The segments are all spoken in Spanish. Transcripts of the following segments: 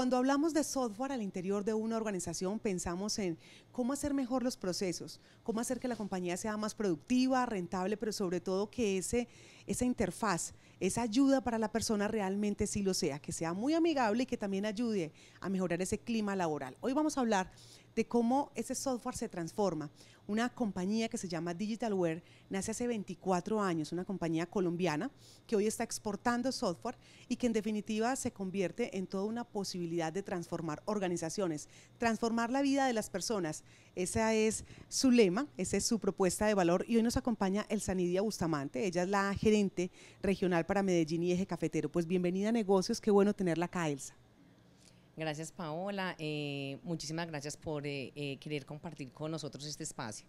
Cuando hablamos de software al interior de una organización, pensamos en cómo hacer mejor los procesos, cómo hacer que la compañía sea más productiva, rentable, pero sobre todo que ese, esa interfaz, esa ayuda para la persona realmente sí lo sea, que sea muy amigable y que también ayude a mejorar ese clima laboral. Hoy vamos a hablar de cómo ese software se transforma. Una compañía que se llama Digitalware nace hace 24 años, una compañía colombiana que hoy está exportando software y que en definitiva se convierte en toda una posibilidad de transformar organizaciones, transformar la vida de las personas. Esa es su lema, esa es su propuesta de valor y hoy nos acompaña Elsa Nidia Bustamante, ella es la gerente regional para Medellín y Eje Cafetero. Pues bienvenida a negocios, qué bueno tenerla acá, Elsa. Gracias Paola, eh, muchísimas gracias por eh, eh, querer compartir con nosotros este espacio.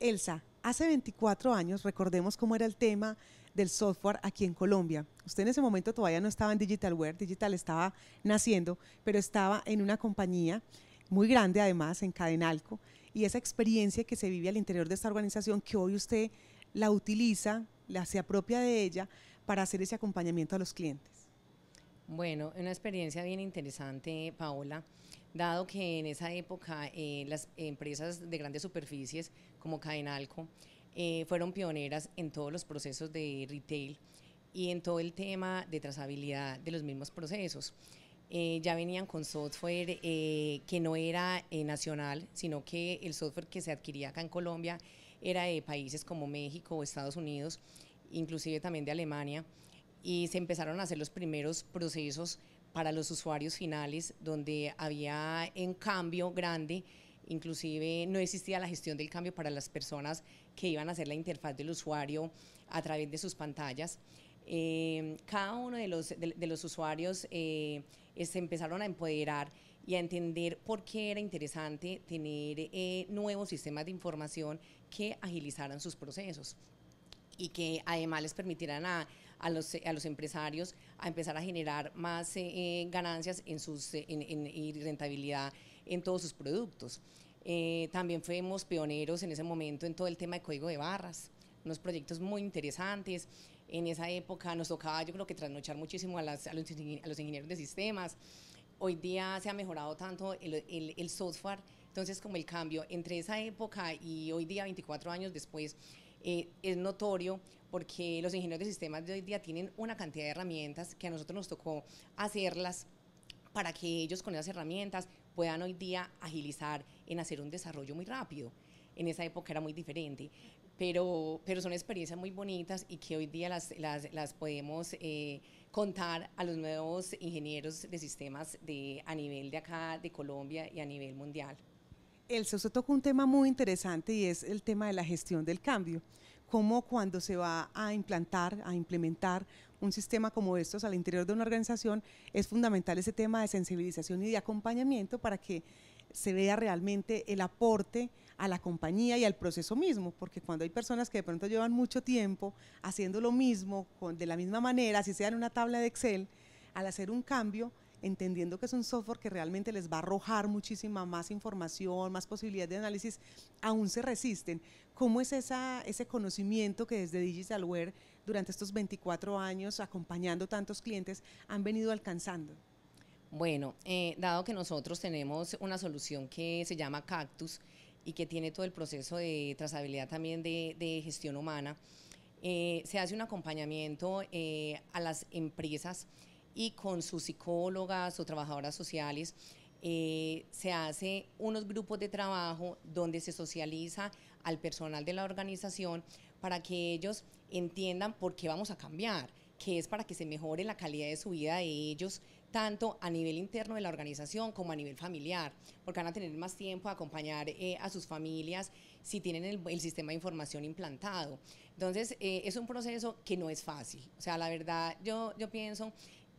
Elsa, hace 24 años, recordemos cómo era el tema del software aquí en Colombia. Usted en ese momento todavía no estaba en Digitalware, Digital estaba naciendo, pero estaba en una compañía muy grande además, en Cadenalco, y esa experiencia que se vive al interior de esta organización que hoy usted la utiliza, la se apropia de ella para hacer ese acompañamiento a los clientes. Bueno, una experiencia bien interesante, Paola, dado que en esa época eh, las empresas de grandes superficies como Cadenalco eh, fueron pioneras en todos los procesos de retail y en todo el tema de trazabilidad de los mismos procesos. Eh, ya venían con software que no era nacional, sino que el software que se adquiría acá en Colombia era de países como México o Estados Unidos, inclusive también de Alemania y se empezaron a hacer los primeros procesos para los usuarios finales, donde había un cambio grande, inclusive no existía la gestión del cambio para las personas que iban a hacer la interfaz del usuario a través de sus pantallas. Eh, cada uno de los, los usuarios eh, se empezaron a empoderar y a entender por qué era interesante tener eh, nuevos sistemas de información que agilizaran sus procesos y que además les permitieran a a los, eh, a los empresarios a empezar a generar más eh, eh, ganancias en sus, en, y rentabilidad en todos sus productos. también fuimos pioneros en ese momento en todo el tema de código de barras, unos proyectos muy interesantes. En esa época nos tocaba, yo creo que trasnochar muchísimo a, a, los, a los ingenieros de sistemas. Hoy día se ha mejorado tanto el, el, software, entonces como el cambio entre esa época y hoy día, 24 años después, es notorio porque los ingenieros de sistemas de hoy día tienen una cantidad de herramientas que a nosotros nos tocó hacerlas para que ellos con esas herramientas puedan hoy día agilizar en hacer un desarrollo muy rápido. En esa época era muy diferente, pero, pero son experiencias muy bonitas y que hoy día las, las, podemos eh, contar a los nuevos ingenieros de sistemas de, a nivel de acá, de Colombia y a nivel mundial. El usted tocó un tema muy interesante y es el tema de la gestión del cambio cómo cuando se va a implantar, a implementar un sistema como estos al interior de una organización, es fundamental ese tema de sensibilización y de acompañamiento para que se vea realmente el aporte a la compañía y al proceso mismo, porque cuando hay personas que de pronto llevan mucho tiempo haciendo lo mismo, de la misma manera, si sea en una tabla de Excel, al hacer un cambio, entendiendo que es un software que realmente les va a arrojar muchísima más información, más posibilidades de análisis, aún se resisten. ¿Cómo es esa, ese conocimiento que desde Digitalware durante estos 24 años, acompañando tantos clientes, han venido alcanzando? Bueno, eh, dado que nosotros tenemos una solución que se llama Cactus y que tiene todo el proceso de trazabilidad también de, gestión humana, eh, se hace un acompañamiento eh, a las empresas y con sus psicólogas o trabajadoras sociales eh, se hace unos grupos de trabajo donde se socializa al personal de la organización para que ellos entiendan por qué vamos a cambiar, que es para que se mejore la calidad de su vida de ellos, tanto a nivel interno de la organización como a nivel familiar, porque van a tener más tiempo a acompañar eh, a sus familias si tienen el, sistema de información implantado. Entonces, eh, es un proceso que no es fácil. O sea, la verdad, yo, yo pienso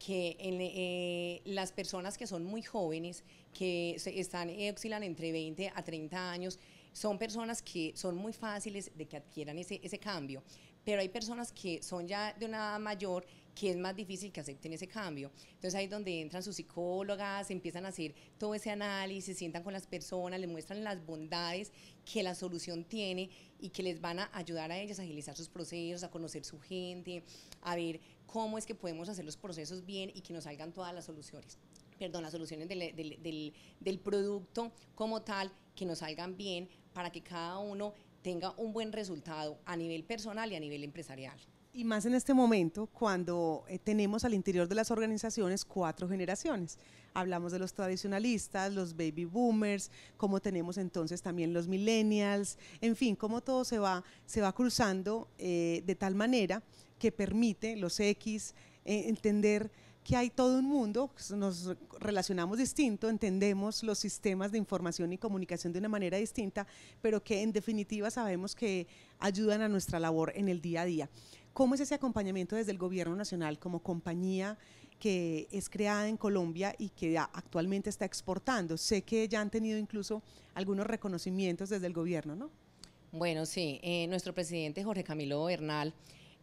que en, eh, las personas que son muy jóvenes, que se están eh, oscilan entre 20 a 30 años, son personas que son muy fáciles de que adquieran ese, ese cambio, pero hay personas que son ya de una edad mayor que es más difícil que acepten ese cambio. Entonces ahí es donde entran sus psicólogas, empiezan a hacer todo ese análisis, sientan con las personas, les muestran las bondades que la solución tiene y que les van a ayudar a ellas a agilizar sus procesos, a conocer su gente, a ver cómo es que podemos hacer los procesos bien y que nos salgan todas las soluciones perdón, las soluciones del, del, producto como tal, que nos salgan bien para que cada uno tenga un buen resultado a nivel personal y a nivel empresarial. Y más en este momento, cuando eh, tenemos al interior de las organizaciones cuatro generaciones. Hablamos de los tradicionalistas, los baby boomers, cómo tenemos entonces también los millennials, en fin, cómo todo se va, se va cruzando eh, de tal manera que permite los X eh, entender que hay todo un mundo, nos relacionamos distinto, entendemos los sistemas de información y comunicación de una manera distinta, pero que en definitiva sabemos que ayudan a nuestra labor en el día a día. ¿Cómo es ese acompañamiento desde el Gobierno Nacional como compañía que es creada en Colombia y que actualmente está exportando? Sé que ya han tenido incluso algunos reconocimientos desde el Gobierno, ¿no? Bueno, sí, eh, nuestro presidente Jorge Camilo Bernal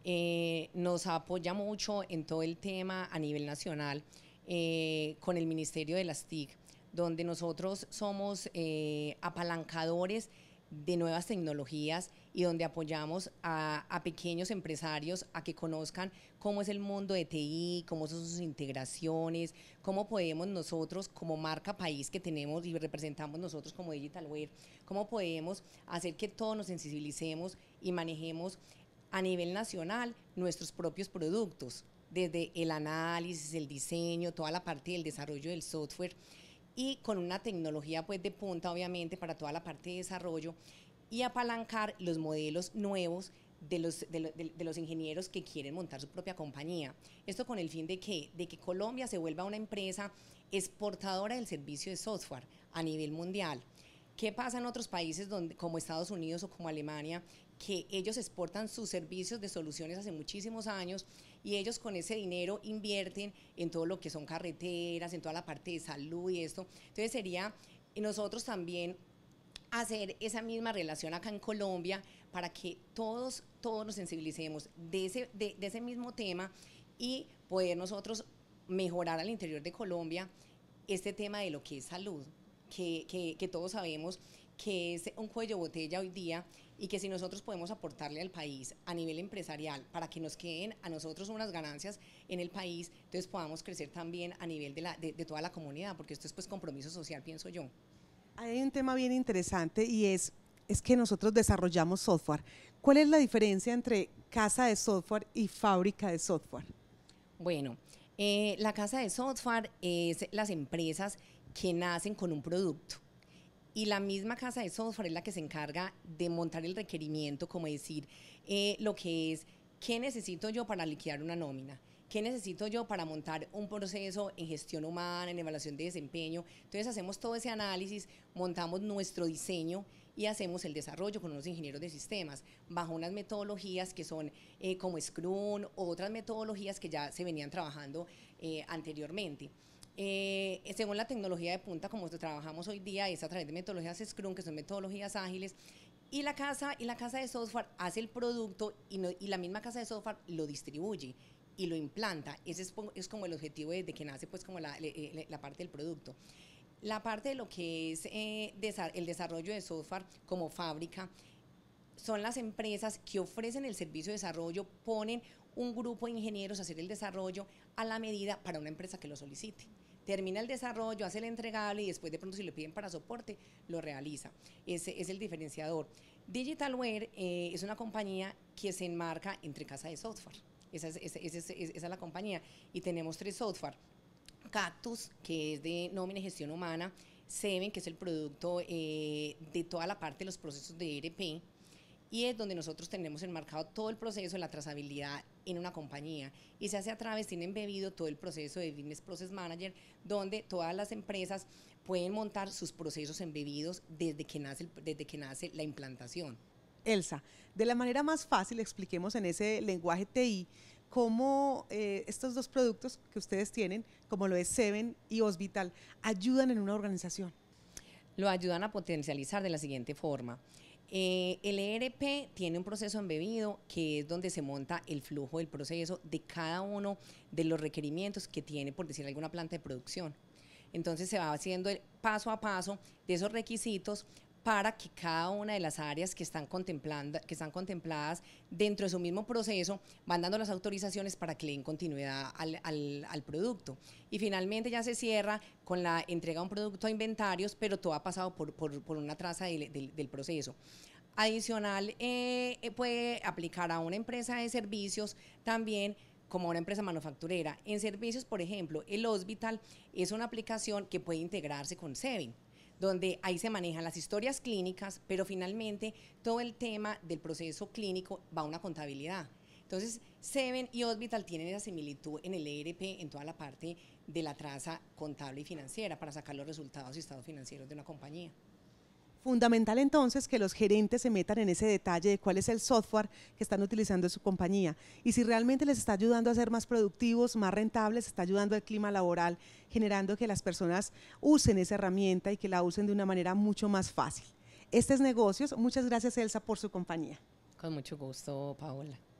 eh, nos apoya mucho en todo el tema a nivel nacional eh, con el Ministerio de las TIC, donde nosotros somos eh, apalancadores de nuevas tecnologías y donde apoyamos a, a, pequeños empresarios a que conozcan cómo es el mundo de TI, cómo son sus integraciones, cómo podemos nosotros como marca país que tenemos y representamos nosotros como digital DigitalWare, cómo podemos hacer que todos nos sensibilicemos y manejemos a nivel nacional nuestros propios productos, desde el análisis, el diseño, toda la parte del desarrollo del software y con una tecnología pues de punta obviamente para toda la parte de desarrollo y apalancar los modelos nuevos de los, los ingenieros que quieren montar su propia compañía. Esto con el fin de que, de que Colombia se vuelva una empresa exportadora del servicio de software a nivel mundial. ¿Qué pasa en otros países donde, como Estados Unidos o como Alemania, que ellos exportan sus servicios de soluciones hace muchísimos años y ellos con ese dinero invierten en todo lo que son carreteras, en toda la parte de salud y esto? Entonces sería eh, nosotros también hacer esa misma relación acá en Colombia para que todos, todos nos sensibilicemos de ese, de ese mismo tema y poder nosotros mejorar al interior de Colombia este tema de lo que es salud que, que, todos sabemos que es un cuello botella hoy día y que si nosotros podemos aportarle al país a nivel empresarial para que nos queden a nosotros unas ganancias en el país, entonces podamos crecer también a nivel de, de, toda la comunidad, porque esto es pues compromiso social, pienso yo. Hay un tema bien interesante y es, es que nosotros desarrollamos software. ¿Cuál es la diferencia entre casa de software y fábrica de software? Bueno, eh, la casa de software es las empresas que nacen con un producto. Y la misma casa de software es la que se encarga de montar el requerimiento, como decir, eh, lo que es, ¿qué necesito yo para liquidar una nómina? ¿Qué necesito yo para montar un proceso en gestión humana, en evaluación de desempeño? Entonces hacemos todo ese análisis, montamos nuestro diseño y hacemos el desarrollo con unos ingenieros de sistemas bajo unas metodologías que son eh, como Scrum, otras metodologías que ya se venían trabajando eh, anteriormente. Eh, eh, según la tecnología de punta, como trabajamos hoy día, es a través de metodologías Scrum, que son metodologías ágiles, y la casa, y la casa de software hace el producto y, la misma casa de software lo distribuye y lo implanta. Ese es, como el objetivo desde que nace pues como la, parte del producto. La parte de lo que es eh, el desarrollo de software como fábrica son las empresas que ofrecen el servicio de desarrollo, ponen un grupo de ingenieros a hacer el desarrollo a la medida para una empresa que lo solicite termina el desarrollo, hace el entregable y después de pronto si lo piden para soporte, lo realiza. Ese es el diferenciador. Digitalware eh, es una compañía que se enmarca entre casa de software. Esa es, esa, esa, la compañía. Y tenemos tres software. Cactus, que es de nómina y gestión humana, Seven, que es el producto eh, de toda la parte de los procesos de ERP, y es donde nosotros tenemos enmarcado todo el proceso de la trazabilidad en una compañía y se hace a través, tiene bebido todo el proceso de Business Process Manager, donde todas las empresas pueden montar sus procesos embebidos desde que nace, desde que nace la implantación. Elsa, de la manera más fácil expliquemos en ese lenguaje TI cómo eh, estos dos productos que ustedes tienen, como lo es Seven y Hospital, ayudan en una organización. Lo ayudan a potencializar de la siguiente forma. Eh, el ERP tiene un proceso embebido que es donde se monta el flujo del proceso de cada uno de los requerimientos que tiene, por decir, alguna planta de producción. Entonces se va haciendo el paso a paso de esos requisitos para que cada una de las áreas que están, contemplando, que están contempladas dentro de su mismo proceso van dando las autorizaciones para que le den continuidad al, producto. Y finalmente ya se cierra con la entrega de un producto a inventarios, pero todo ha pasado por, una traza del, proceso. Adicional, eh, eh, puede aplicar a una empresa de servicios también como una empresa manufacturera. En servicios, por ejemplo, el Hospital es una aplicación que puede integrarse con Sevin donde ahí se manejan las historias clínicas, pero finalmente todo el tema del proceso clínico va a una contabilidad. Entonces, Seven y Hospital tienen esa similitud en el ERP, en toda la parte de la traza contable y financiera, para sacar los resultados y estados financieros de una compañía. Fundamental entonces que los gerentes se metan en ese detalle de cuál es el software que están utilizando en su compañía y si realmente les está ayudando a ser más productivos, más rentables, está ayudando al clima laboral, generando que las personas usen esa herramienta y que la usen de una manera mucho más fácil. Este es Negocios. Muchas gracias Elsa por su compañía. Con mucho gusto, Paola.